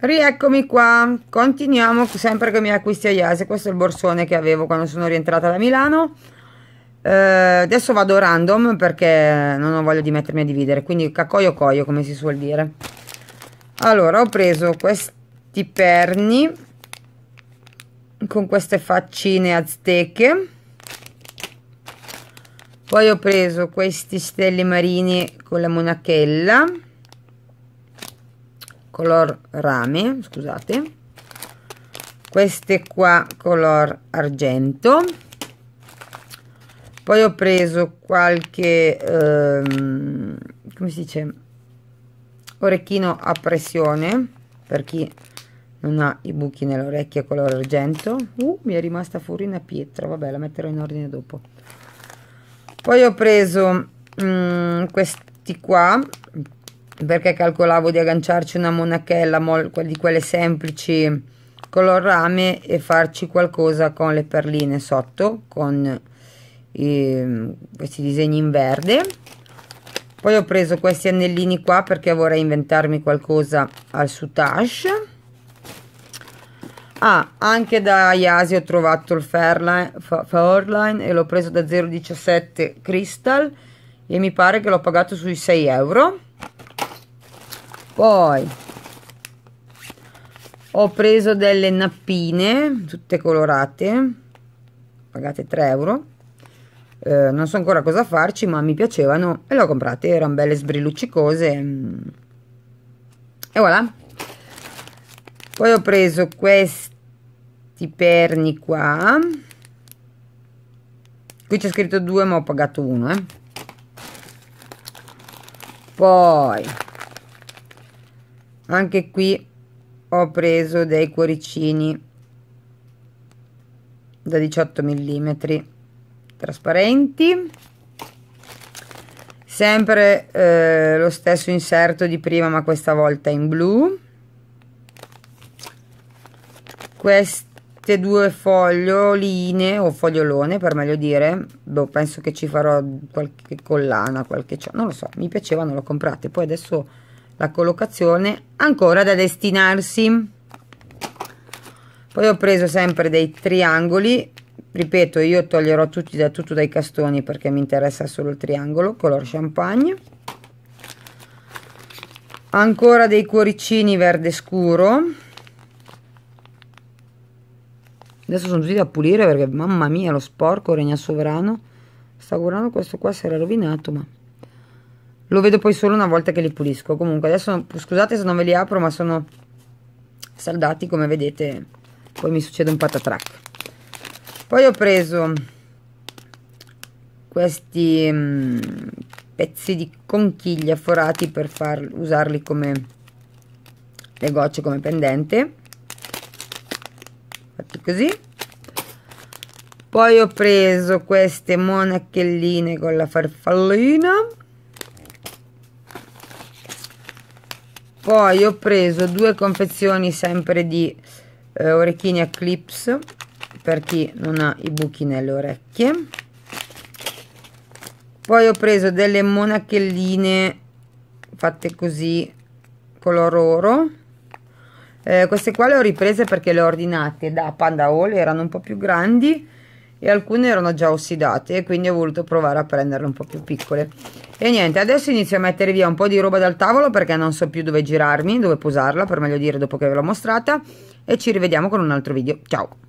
Rieccomi qua, continuiamo sempre con i miei acquisti a Iase, questo è il borsone che avevo quando sono rientrata da Milano. Eh, adesso vado random perché non ho voglia di mettermi a dividere, quindi cacoio coio come si suol dire. Allora, ho preso questi perni con queste faccine azteche. Poi ho preso questi stelli marini con la monachella color rame scusate queste qua color argento poi ho preso qualche ehm, come si dice orecchino a pressione per chi non ha i buchi nell'orecchia color argento uh, mi è rimasta fuori una pietra vabbè la metterò in ordine dopo poi ho preso mh, mm, questi qua perché calcolavo di agganciarci una monachella di quelle semplici color rame e farci qualcosa con le perline sotto con eh, questi disegni in verde poi ho preso questi anellini qua perché vorrei inventarmi qualcosa al soutache ah anche da Yasi ho trovato il Fairline, Fairline e l'ho preso da 0,17 Crystal e mi pare che l'ho pagato sui 6 euro poi ho preso delle nappine tutte colorate pagate 3 euro eh, non so ancora cosa farci ma mi piacevano e le ho comprate erano belle sbrilluccicose e voilà poi ho preso questi perni qua qui c'è scritto 2 ma ho pagato 1 eh. poi anche qui ho preso dei cuoricini da 18 mm trasparenti sempre eh, lo stesso inserto di prima ma questa volta in blu queste due foglioline o fogliolone per meglio dire boh, penso che ci farò qualche collana qualche non lo so mi piacevano l'ho comprate poi adesso la collocazione ancora da destinarsi poi ho preso sempre dei triangoli ripeto io toglierò tutti da tutto dai castoni perché mi interessa solo il triangolo color champagne ancora dei cuoricini verde scuro adesso sono tutti da pulire perché mamma mia lo sporco regna sovrano sta guardando questo qua si era rovinato ma lo vedo poi solo una volta che li pulisco. Comunque adesso scusate se non ve li apro ma sono saldati come vedete. Poi mi succede un patatrack. Poi ho preso questi mm, pezzi di conchiglia forati per far, usarli come le gocce come pendente. Fatti così. Poi ho preso queste monachelline con la farfallina poi ho preso due confezioni sempre di eh, orecchini Eclipse per chi non ha i buchi nelle orecchie poi ho preso delle monachelline fatte così color oro eh, queste qua le ho riprese perché le ho ordinate da Panda Hall erano un po' più grandi e alcune erano già ossidate e quindi ho voluto provare a prenderle un po' più piccole e niente adesso inizio a mettere via un po' di roba dal tavolo perché non so più dove girarmi dove posarla per meglio dire dopo che ve l'ho mostrata e ci rivediamo con un altro video ciao